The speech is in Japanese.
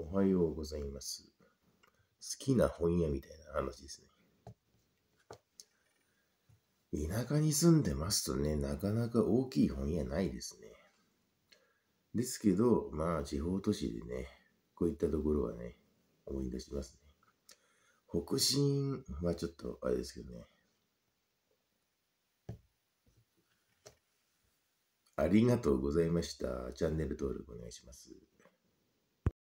おはようございます。好きな本屋みたいな話ですね。田舎に住んでますとね、なかなか大きい本屋ないですね。ですけど、まあ地方都市でね、こういったところはね、思い出しますね。北進はちょっとあれですけどね。ありがとうございました。チャンネル登録お願いします。